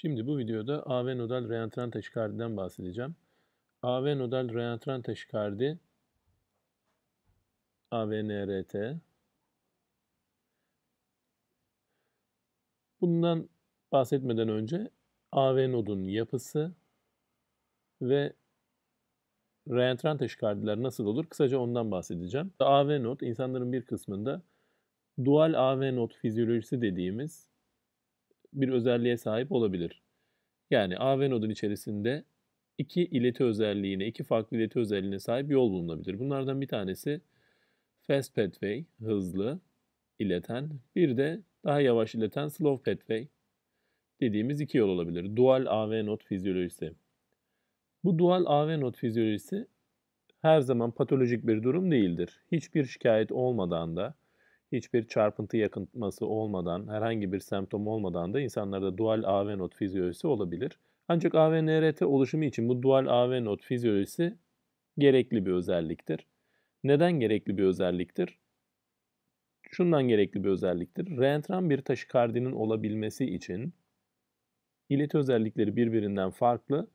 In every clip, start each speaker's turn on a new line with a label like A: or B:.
A: Şimdi bu videoda AV nodal reentrant taşikardiden bahsedeceğim. AV nodal reentrant taşikardi AVNRT Bundan bahsetmeden önce AV nodun yapısı ve reentrant taşikardiler nasıl olur kısaca ondan bahsedeceğim. AV nod insanların bir kısmında dual AV nod fizyolojisi dediğimiz bir özelliğe sahip olabilir. Yani AV nodun içerisinde iki ileti özelliğine, iki farklı ileti özelliğine sahip yol bulunabilir. Bunlardan bir tanesi fast pathway, hızlı ileten. Bir de daha yavaş ileten slow pathway dediğimiz iki yol olabilir. Dual AV not fizyolojisi. Bu dual AV not fizyolojisi her zaman patolojik bir durum değildir. Hiçbir şikayet olmadan da hiçbir çarpıntı yakınması olmadan, herhangi bir semptom olmadan da insanlarda dual AV not fizyolojisi olabilir. Ancak AVNRT oluşumu için bu dual AV not fizyolojisi gerekli bir özelliktir. Neden gerekli bir özelliktir? Şundan gerekli bir özelliktir. Reentran bir taşikardinin olabilmesi için ilet özellikleri birbirinden farklı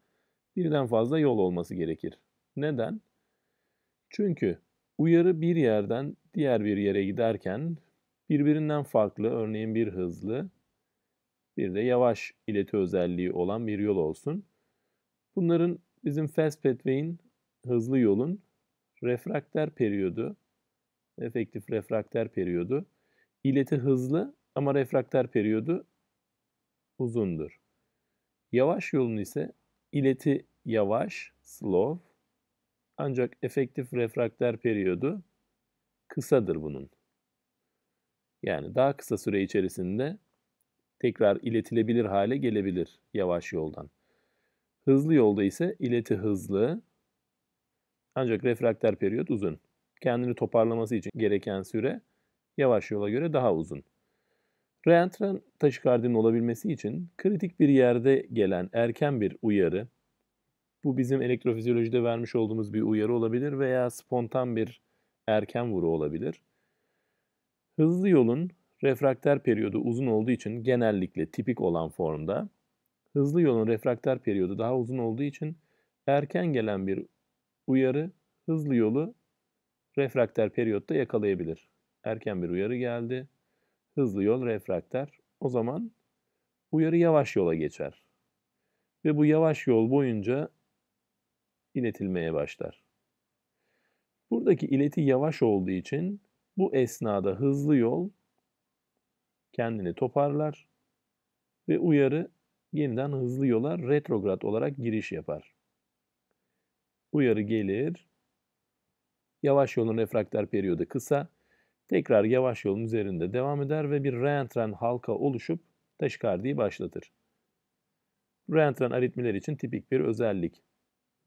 A: birden fazla yol olması gerekir. Neden? Çünkü uyarı bir yerden diğer bir yere giderken birbirinden farklı, örneğin bir hızlı, bir de yavaş ileti özelliği olan bir yol olsun. Bunların bizim fast pathway'in hızlı yolun refrakter periyodu, efektif refrakter periyodu, ileti hızlı ama refrakter periyodu uzundur. Yavaş yolun ise ileti yavaş, slow, ancak efektif refrakter periyodu kısadır bunun. Yani daha kısa süre içerisinde tekrar iletilebilir hale gelebilir yavaş yoldan. Hızlı yolda ise ileti hızlı ancak refrakter periyot uzun. Kendini toparlaması için gereken süre yavaş yola göre daha uzun. Reentran taşikardinin olabilmesi için kritik bir yerde gelen erken bir uyarı, bu bizim elektrofizyolojide vermiş olduğumuz bir uyarı olabilir veya spontan bir erken vuru olabilir. Hızlı yolun refrakter periyodu uzun olduğu için genellikle tipik olan formda, hızlı yolun refrakter periyodu daha uzun olduğu için erken gelen bir uyarı hızlı yolu refrakter periyotta yakalayabilir. Erken bir uyarı geldi. Hızlı yol refrakter. O zaman uyarı yavaş yola geçer. Ve bu yavaş yol boyunca iletilmeye başlar. Buradaki ileti yavaş olduğu için bu esnada hızlı yol kendini toparlar ve uyarı yeniden hızlı yola retrograd olarak giriş yapar. Uyarı gelir. Yavaş yolun refraktör periyodu kısa. Tekrar yavaş yolun üzerinde devam eder ve bir reentren halka oluşup taşikardiyi başlatır. Reentren aritmiler için tipik bir özellik.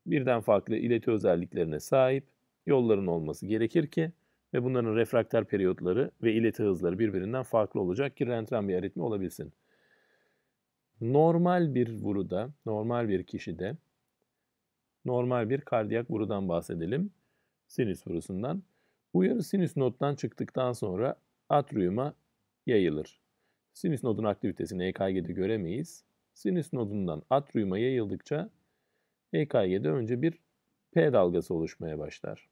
A: Birden farklı ileti özelliklerine sahip yolların olması gerekir ki ve bunların refraktör periyotları ve ileti hızları birbirinden farklı olacak ki rentren bir aritmi olabilsin. Normal bir vuruda, normal bir kişide, normal bir kardiyak vurudan bahsedelim. Sinüs vurusundan. Uyarı sinüs nottan çıktıktan sonra atriuma yayılır. Sinüs nodun aktivitesini EKG'de göremeyiz. Sinüs nodundan atriuma yayıldıkça EKG'de önce bir P dalgası oluşmaya başlar.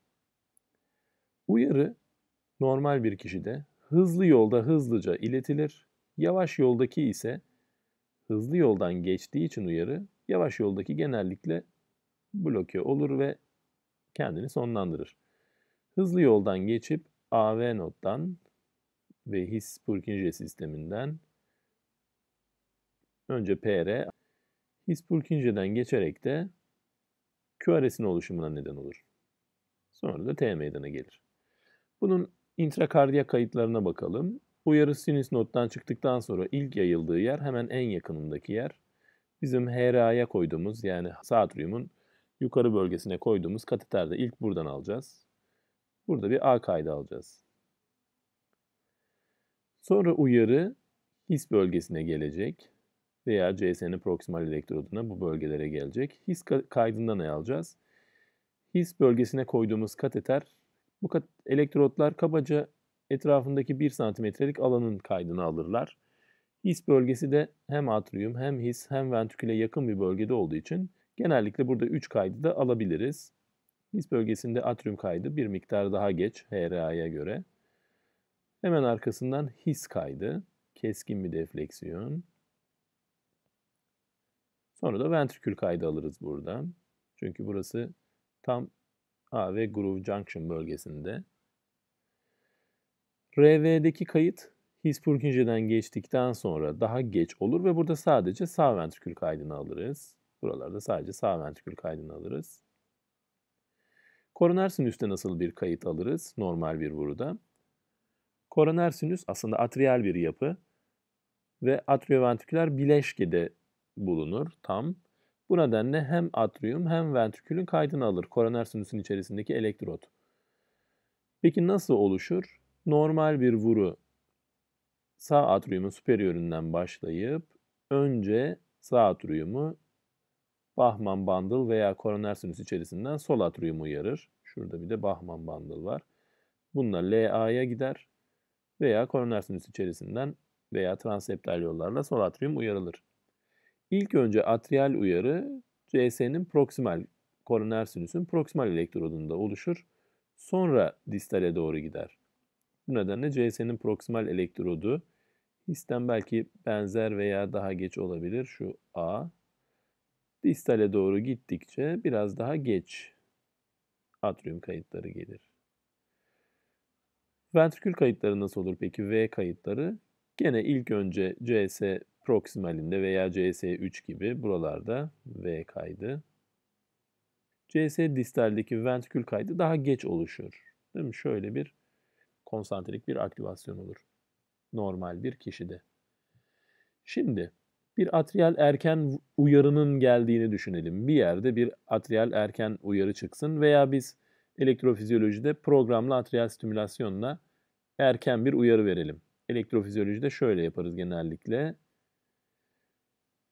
A: Uyarı normal bir kişide hızlı yolda hızlıca iletilir. Yavaş yoldaki ise hızlı yoldan geçtiği için uyarı yavaş yoldaki genellikle bloke olur ve kendini sonlandırır. Hızlı yoldan geçip AV nottan ve his Purkinje sisteminden önce PR, his Purkinje'den geçerek de QRS'in oluşumuna neden olur. Sonra da T meydana gelir. Bunun intrakardiya kayıtlarına bakalım. Uyarı sinüs nottan çıktıktan sonra ilk yayıldığı yer hemen en yakınındaki yer. Bizim HRA'ya koyduğumuz yani saatriyumun yukarı bölgesine koyduğumuz kateterde ilk buradan alacağız. Burada bir A kaydı alacağız. Sonra uyarı his bölgesine gelecek veya CS'nin proksimal elektroduna bu bölgelere gelecek. His kaydından ne alacağız? His bölgesine koyduğumuz kateter bu kat elektrotlar kabaca etrafındaki 1 santimetrelik alanın kaydını alırlar. His bölgesi de hem atrium hem his hem ventriküle yakın bir bölgede olduğu için genellikle burada 3 kaydı da alabiliriz. His bölgesinde atrium kaydı bir miktar daha geç HRA'ya göre. Hemen arkasından his kaydı, keskin bir defleksiyon. Sonra da ventrikül kaydı alırız buradan. Çünkü burası tam A ve Groove Junction bölgesinde. RV'deki kayıt Hispurkinje'den geçtikten sonra daha geç olur ve burada sadece sağ ventrikül kaydını alırız. Buralarda sadece sağ ventrikül kaydını alırız. Koroner sinüste nasıl bir kayıt alırız normal bir vuruda? Koroner sinüs aslında atriyel bir yapı ve atrioventriküler bileşkede bulunur tam. Bu nedenle hem atrium hem ventrikülün kaydını alır koroner sinüsün içerisindeki elektrot. Peki nasıl oluşur? Normal bir vuru sağ atriyumun süperiyöründen başlayıp önce sağ atriyumu Bahman bandıl veya koroner sinüs içerisinden sol atriyumu uyarır. Şurada bir de Bahman bandıl var. Bunlar LA'ya gider veya koroner sinüs içerisinden veya transseptal yollarla sol atriyum uyarılır. İlk önce atrial uyarı CS'nin proksimal, koroner sinüsün proksimal elektrodunda oluşur. Sonra distale doğru gider. Bu nedenle CS'nin proksimal elektrodu histen belki benzer veya daha geç olabilir şu A. Distale doğru gittikçe biraz daha geç atrium kayıtları gelir. Ventrikül kayıtları nasıl olur peki? V kayıtları gene ilk önce CS proksimalinde veya CS3 gibi buralarda V kaydı. CS distaldeki ventrikül kaydı daha geç oluşur. Değil mi? Şöyle bir konsantrik bir aktivasyon olur. Normal bir kişide. Şimdi bir atrial erken uyarının geldiğini düşünelim. Bir yerde bir atrial erken uyarı çıksın veya biz elektrofizyolojide programlı atrial stimülasyonla erken bir uyarı verelim. Elektrofizyolojide şöyle yaparız genellikle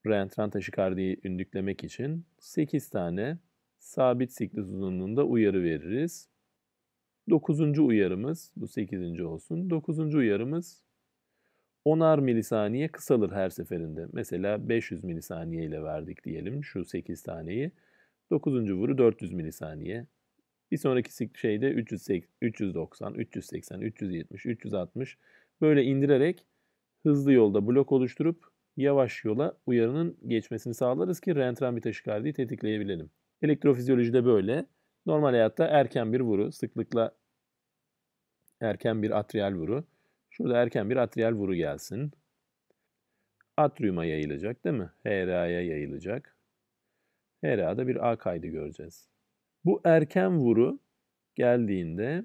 A: reentrant aşikardiyi ündüklemek için 8 tane sabit siklis uzunluğunda uyarı veririz. 9. uyarımız, bu 8. olsun. 9. uyarımız 10'ar milisaniye kısalır her seferinde. Mesela 500 milisaniye ile verdik diyelim şu 8 taneyi. 9. vuru 400 milisaniye. Bir sonraki şeyde 380, 390, 380, 370, 360 böyle indirerek hızlı yolda blok oluşturup yavaş yola uyarının geçmesini sağlarız ki reentran bitaşikardiyi tetikleyebilelim. Elektrofizyolojide böyle. Normal hayatta erken bir vuru, sıklıkla erken bir atrial vuru. Şurada erken bir atrial vuru gelsin. Atriuma yayılacak değil mi? HRA'ya yayılacak. HRA'da bir A kaydı göreceğiz. Bu erken vuru geldiğinde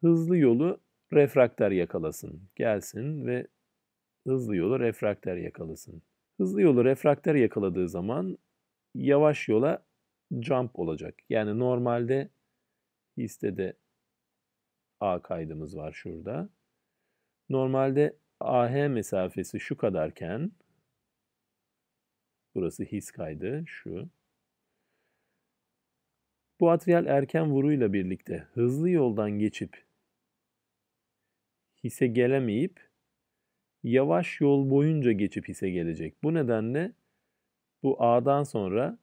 A: hızlı yolu refraktör yakalasın, gelsin ve hızlı yolu refrakter yakalasın. Hızlı yolu refrakter yakaladığı zaman yavaş yola jump olacak. Yani normalde de A kaydımız var şurada. Normalde AH mesafesi şu kadarken burası his kaydı şu. Bu atrial erken vuruyla birlikte hızlı yoldan geçip hisse gelemeyip yavaş yol boyunca geçip hisse gelecek. Bu nedenle bu A'dan sonra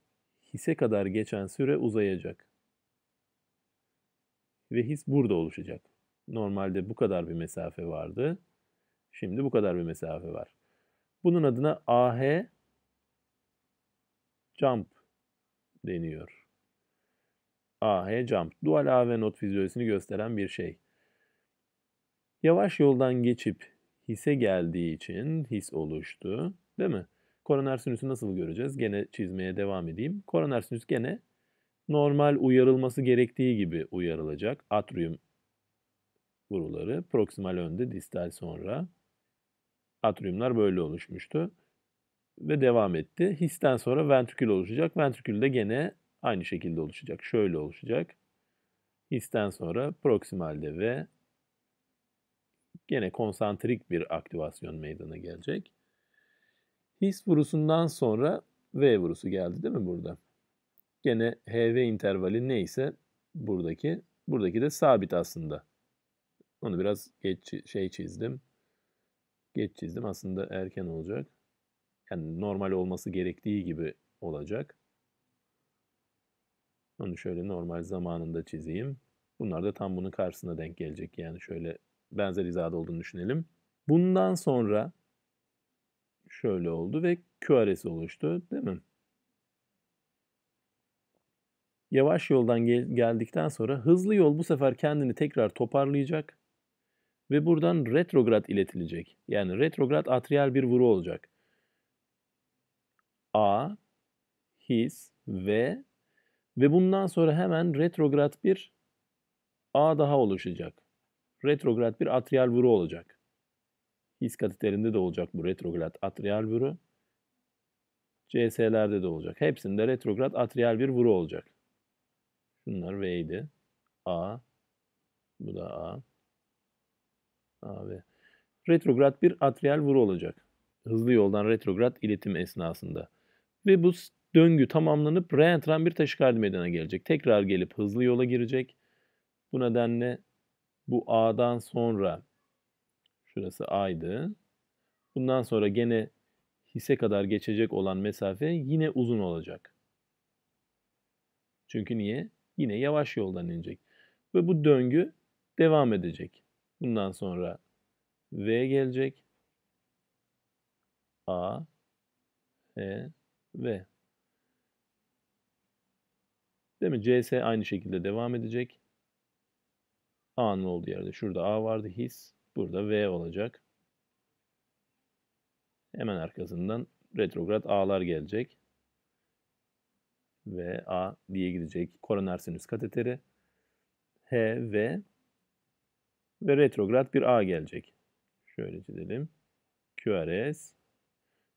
A: hisse kadar geçen süre uzayacak. Ve his burada oluşacak. Normalde bu kadar bir mesafe vardı. Şimdi bu kadar bir mesafe var. Bunun adına AH jump deniyor. AH jump. Dual A ve not fizyolojisini gösteren bir şey. Yavaş yoldan geçip hisse geldiği için his oluştu. Değil mi? Koroner sinüsü nasıl göreceğiz? Gene çizmeye devam edeyim. Koroner sinüs gene normal uyarılması gerektiği gibi uyarılacak. Atrium vuruları proksimal önde, distal sonra. Atriumlar böyle oluşmuştu ve devam etti. Histen sonra ventrikül oluşacak. Ventrikül de gene aynı şekilde oluşacak. Şöyle oluşacak. Histen sonra proksimalde ve gene konsantrik bir aktivasyon meydana gelecek. His vurusundan sonra V vurusu geldi değil mi burada? Gene HV intervali neyse buradaki, buradaki de sabit aslında. Onu biraz geç şey çizdim. Geç çizdim aslında erken olacak. Yani normal olması gerektiği gibi olacak. Onu şöyle normal zamanında çizeyim. Bunlar da tam bunun karşısına denk gelecek. Yani şöyle benzer hizada olduğunu düşünelim. Bundan sonra şöyle oldu ve QRS oluştu değil mi? Yavaş yoldan gel- geldikten sonra hızlı yol bu sefer kendini tekrar toparlayacak ve buradan retrograd iletilecek. Yani retrograd atriyal bir vuru olacak. A, his, V ve bundan sonra hemen retrograd bir A daha oluşacak retrograd bir atrial vuru olacak. His kateterinde de olacak bu retrograd atrial vuru. CS'lerde de olacak. Hepsinde retrograd atrial bir vuru olacak. Şunlar V'ydi. A. Bu da A. A ve retrograd bir atrial vuru olacak. Hızlı yoldan retrograd iletim esnasında. Ve bu döngü tamamlanıp reentran bir taşikardi meydana gelecek. Tekrar gelip hızlı yola girecek. Bu nedenle bu A'dan sonra şurası A'ydı. Bundan sonra gene hisse kadar geçecek olan mesafe yine uzun olacak. Çünkü niye? Yine yavaş yoldan inecek. Ve bu döngü devam edecek. Bundan sonra V gelecek. A, E, V. Değil mi? CS aynı şekilde devam edecek. A'nın olduğu yerde şurada A vardı his. Burada V olacak. Hemen arkasından retrograd A'lar gelecek. V, A diye gidecek. Koroner sinüs kateteri. H, V ve retrograd bir A gelecek. Şöyle çizelim. QRS.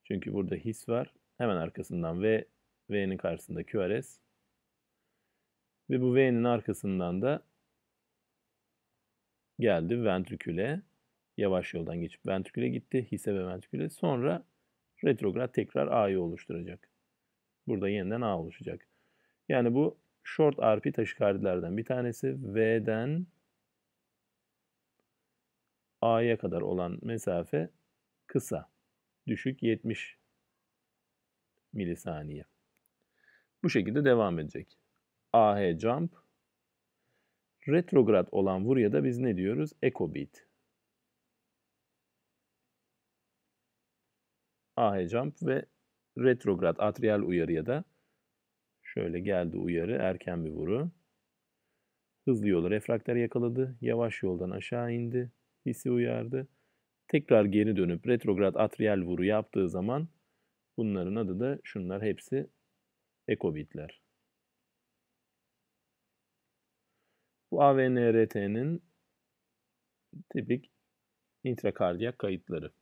A: Çünkü burada his var. Hemen arkasından V, V'nin karşısında QRS. Ve bu V'nin arkasından da geldi ventriküle yavaş yoldan geçip ventriküle gitti. Hisse ve ventriküle. Sonra retrograd tekrar A'yı oluşturacak. Burada yeniden A oluşacak. Yani bu short RP taşikardilerden bir tanesi. V'den A'ya kadar olan mesafe kısa. Düşük 70 milisaniye. Bu şekilde devam edecek. AH jump, Retrograd olan vuruya da biz ne diyoruz? Ekobit. AH jump ve retrograd atrial uyarıya da şöyle geldi uyarı erken bir vuru. Hızlı yolu refraktör yakaladı. Yavaş yoldan aşağı indi. Hisi uyardı. Tekrar geri dönüp retrograd atrial vuru yaptığı zaman bunların adı da şunlar hepsi ekobitler. Bu AVNRT'nin tipik intrakardiyak kayıtları.